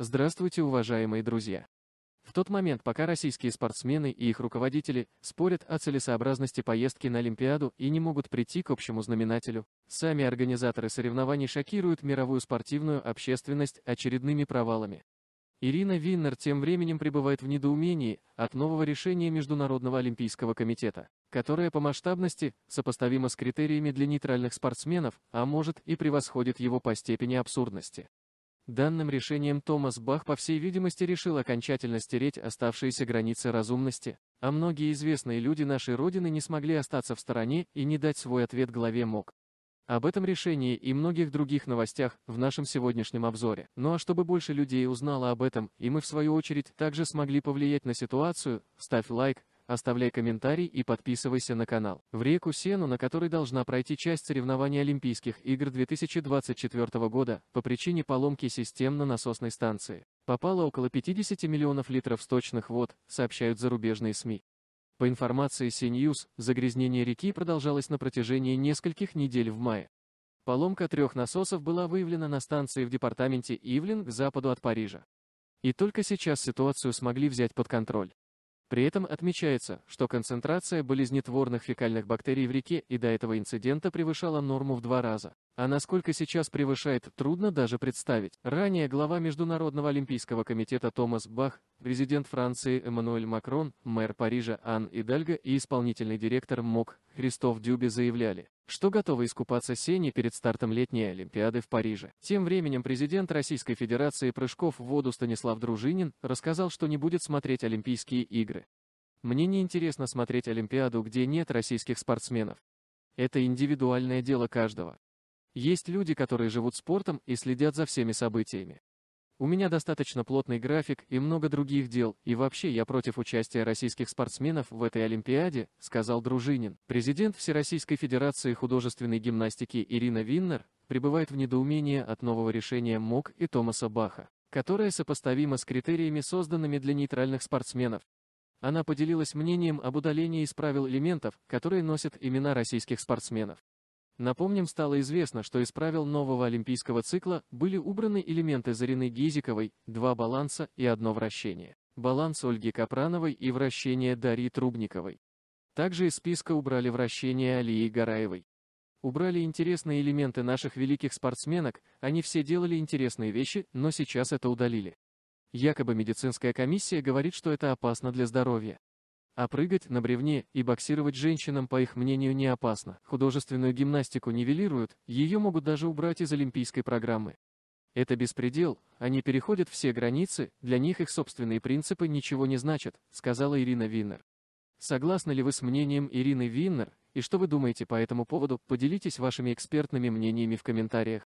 Здравствуйте, уважаемые друзья! В тот момент, пока российские спортсмены и их руководители спорят о целесообразности поездки на Олимпиаду и не могут прийти к общему знаменателю, сами организаторы соревнований шокируют мировую спортивную общественность очередными провалами. Ирина Виннер тем временем пребывает в недоумении от нового решения Международного олимпийского комитета, которое по масштабности сопоставимо с критериями для нейтральных спортсменов, а может и превосходит его по степени абсурдности. Данным решением Томас Бах, по всей видимости, решил окончательно стереть оставшиеся границы разумности. А многие известные люди нашей Родины не смогли остаться в стороне и не дать свой ответ главе МОК. Об этом решении и многих других новостях в нашем сегодняшнем обзоре. Ну а чтобы больше людей узнало об этом, и мы в свою очередь также смогли повлиять на ситуацию, ставь лайк, оставляй комментарий и подписывайся на канал. В реку Сену, на которой должна пройти часть соревнований Олимпийских игр 2024 года, по причине поломки систем на насосной станции, попало около 50 миллионов литров сточных вод, сообщают зарубежные СМИ. По информации CNews, загрязнение реки продолжалось на протяжении нескольких недель в мае. Поломка трех насосов была выявлена на станции в департаменте Ивлин к западу от Парижа. И только сейчас ситуацию смогли взять под контроль. При этом отмечается, что концентрация болезнетворных фекальных бактерий в реке и до этого инцидента превышала норму в два раза. А насколько сейчас превышает, трудно даже представить. Ранее глава Международного олимпийского комитета Томас Бах, президент Франции Эммануэль Макрон, мэр Парижа Ан Идальго и исполнительный директор МОК Христоф Дюби заявляли, что готовы искупаться Сени перед стартом летней Олимпиады в Париже. Тем временем президент Российской Федерации прыжков в воду Станислав Дружинин рассказал, что не будет смотреть Олимпийские игры. «Мне не интересно смотреть Олимпиаду, где нет российских спортсменов. Это индивидуальное дело каждого. Есть люди, которые живут спортом и следят за всеми событиями. У меня достаточно плотный график и много других дел, и вообще я против участия российских спортсменов в этой Олимпиаде», сказал Дружинин. Президент Всероссийской Федерации художественной гимнастики Ирина Виннер пребывает в недоумении от нового решения МОК и Томаса Баха, которое сопоставимо с критериями, созданными для нейтральных спортсменов. Она поделилась мнением об удалении из правил элементов, которые носят имена российских спортсменов. Напомним, стало известно, что из правил нового олимпийского цикла были убраны элементы Зарины Гизиковой, два баланса и одно вращение. Баланс Ольги Капрановой и вращение Дарьи Трубниковой. Также из списка убрали вращение Алии Гараевой. Убрали интересные элементы наших великих спортсменок, они все делали интересные вещи, но сейчас это удалили. Якобы медицинская комиссия говорит, что это опасно для здоровья. А прыгать на бревне и боксировать женщинам, по их мнению, не опасно. Художественную гимнастику нивелируют, ее могут даже убрать из олимпийской программы. Это беспредел, они переходят все границы, для них их собственные принципы ничего не значат, сказала Ирина Виннер. Согласны ли вы с мнением Ирины Виннер, и что вы думаете по этому поводу, поделитесь вашими экспертными мнениями в комментариях.